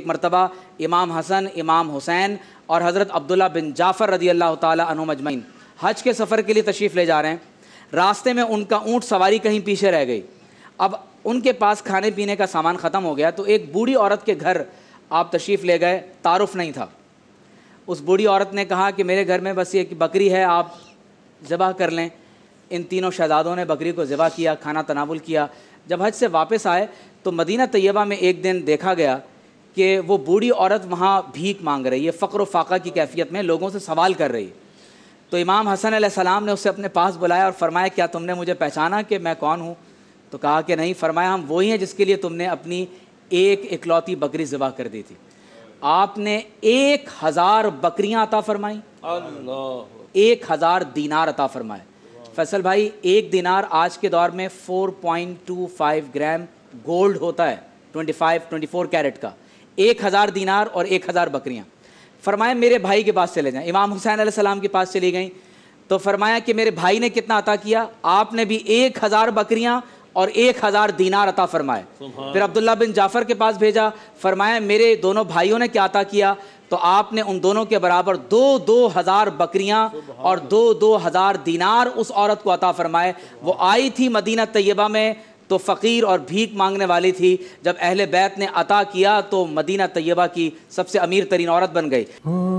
एक मरतबा इमाम हसन इमाम हुसैन और हज़रत अब्दुल्ला बिन जाफ़र रदी अल्लाह तम अजमैन हज के सफ़र के लिए तशरीफ़ ले जा रहे हैं रास्ते में उनका ऊँट सवारी कहीं पीछे रह गई अब उनके पास खाने पीने का सामान ख़त्म हो गया तो एक बूढ़ी औरत के घर आप तशरीफ़ ले गए तारुफ़ नहीं था उस बूढ़ी औरत ने कहा कि मेरे घर में बस ये बकरी है आप ज़बह कर लें इन तीनों शहजादों ने बकरी को ज़बह किया खाना तनावुल किया जब हज से वापस आए तो मदीना तयबा में एक दिन देखा गया कि वो बूढ़ी औरत वहाँ भीख मांग रही है फ़क्र फाका की कैफियत में लोगों से सवाल कर रही है तो इमाम हसन सलाम ने उसे अपने पास बुलाया और फरमाया क्या तुमने मुझे पहचाना कि मैं कौन हूँ तो कहा कि नहीं फरमाया हम वही हैं जिसके लिए तुमने अपनी एक इकलौती बकरी ज़बा कर दी थी आपने एक हज़ार बकरियाँ अता फरमाई एक हज़ार दीनार अता फरमाए फैसल भाई एक दीनार आज के दौर में 4.25 ग्राम गोल्ड होता है 25 24 कैरेट का एक हज़ार दीनार और एक हज़ार बकरियाँ फरमाया मेरे भाई के पास चले जाएँ इमाम हुसैन सलाम के पास चली गई तो फरमाया कि मेरे भाई ने कितना अता किया आपने भी एक हज़ार बकरियाँ और एक हज़ार दीनार अता फरमाए फिर अब्दुल्ला बिन जाफ़र के पास भेजा फरमाया मेरे दोनों भाइयों ने क्या अता किया तो आपने उन दोनों के बराबर दो दो हज़ार बकरियाँ और दो दो हज़ार दीनार उस औरत को अता फरमाए वो आई थी मदीना तैयबा में तो फ़कीर और भीख मांगने वाली थी जब अहल बैत ने अता किया तो मदीना तैयबा की सबसे अमीर तरीन औरत बन गई हाँ।